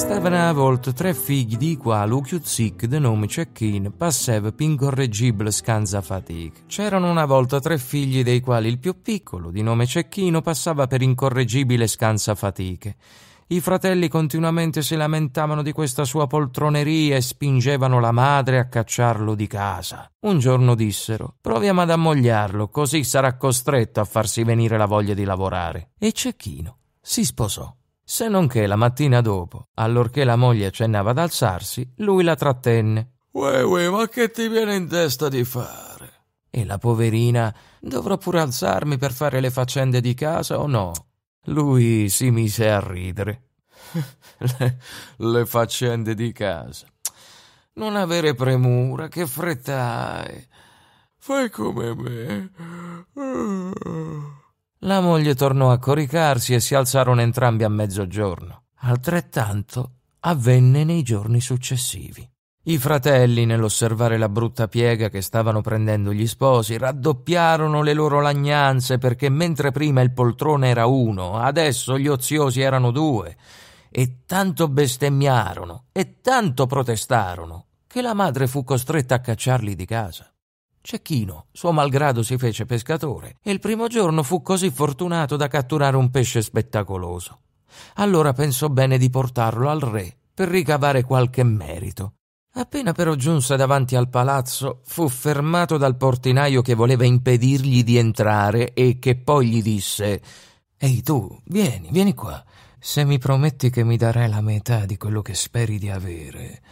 Stavano avvolti tre figli di quali un chiuzzic di nome Cecchin passava per incorreggibile scanzafatica. C'erano una volta tre figli dei quali il più piccolo, di nome Cecchino, passava per incorreggibile scansafatiche. I fratelli continuamente si lamentavano di questa sua poltroneria e spingevano la madre a cacciarlo di casa. Un giorno dissero: Proviamo ad ammogliarlo, così sarà costretto a farsi venire la voglia di lavorare. E Cecchino si sposò se non che la mattina dopo, allorché la moglie accennava ad alzarsi, lui la trattenne. Uè, uè, ma che ti viene in testa di fare? E la poverina, dovrò pure alzarmi per fare le faccende di casa o no? Lui si mise a ridere. le, le, faccende di casa. Non avere premura, che fretta hai. Fai come me. La moglie tornò a coricarsi e si alzarono entrambi a mezzogiorno. Altrettanto avvenne nei giorni successivi. I fratelli, nell'osservare la brutta piega che stavano prendendo gli sposi, raddoppiarono le loro lagnanze perché mentre prima il poltrone era uno, adesso gli oziosi erano due. E tanto bestemmiarono e tanto protestarono che la madre fu costretta a cacciarli di casa. Cecchino, suo malgrado, si fece pescatore e il primo giorno fu così fortunato da catturare un pesce spettacoloso. Allora pensò bene di portarlo al re per ricavare qualche merito. Appena però giunse davanti al palazzo, fu fermato dal portinaio che voleva impedirgli di entrare e che poi gli disse Ehi tu, vieni, vieni qua. Se mi prometti che mi darai la metà di quello che speri di avere,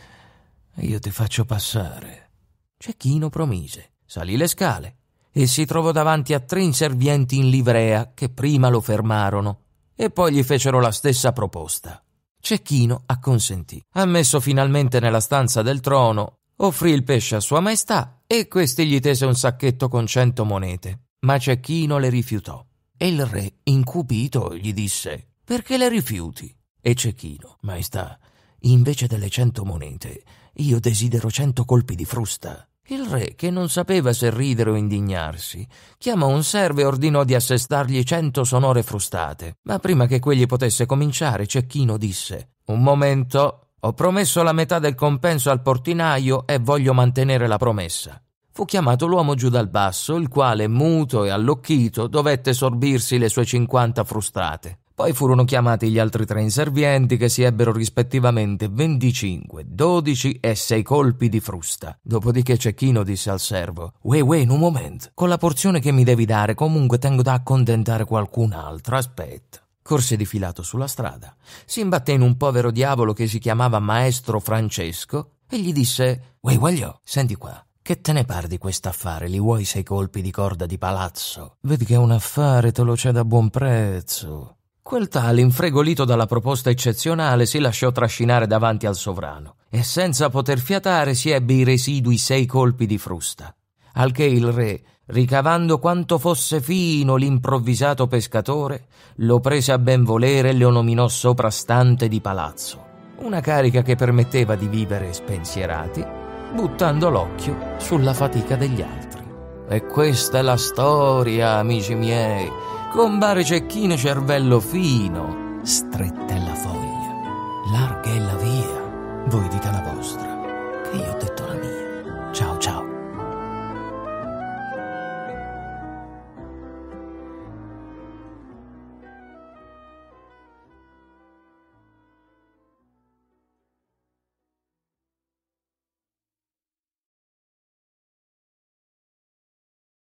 io ti faccio passare. Cecchino promise salì le scale e si trovò davanti a tre inservienti in livrea che prima lo fermarono e poi gli fecero la stessa proposta. Cecchino acconsentì. Ammesso finalmente nella stanza del trono, offrì il pesce a Sua Maestà e questi gli tese un sacchetto con cento monete. Ma Cecchino le rifiutò. E il re, incupito, gli disse: Perché le rifiuti? E Cecchino, Maestà, invece delle cento monete, io desidero cento colpi di frusta. Il re, che non sapeva se ridere o indignarsi, chiamò un serve e ordinò di assestargli cento sonore frustate. Ma prima che quegli potesse cominciare, Cecchino disse: Un momento, ho promesso la metà del compenso al portinaio e voglio mantenere la promessa. Fu chiamato l'uomo giù dal basso, il quale, muto e allocchito, dovette sorbirsi le sue cinquanta frustate. Poi furono chiamati gli altri tre inservienti che si ebbero rispettivamente 25, 12 e 6 colpi di frusta. Dopodiché Cecchino disse al servo: Uè, uè, un momento. Con la porzione che mi devi dare, comunque tengo da accontentare qualcun altro. Aspetta. Corse difilato sulla strada. Si imbatté in un povero diavolo che si chiamava Maestro Francesco e gli disse: Uè, guagliò, senti qua. Che te ne par di quest'affare? Li vuoi sei colpi di corda di palazzo? Vedi che è un affare, te lo c'è da buon prezzo. Quel tale, infregolito dalla proposta eccezionale, si lasciò trascinare davanti al sovrano e senza poter fiatare si ebbe i residui sei colpi di frusta. Al che il re, ricavando quanto fosse fino l'improvvisato pescatore, lo prese a ben volere e lo nominò soprastante di palazzo, una carica che permetteva di vivere spensierati, buttando l'occhio sulla fatica degli altri. E questa è la storia, amici miei con bare cecchino cervello fino, strette la foto.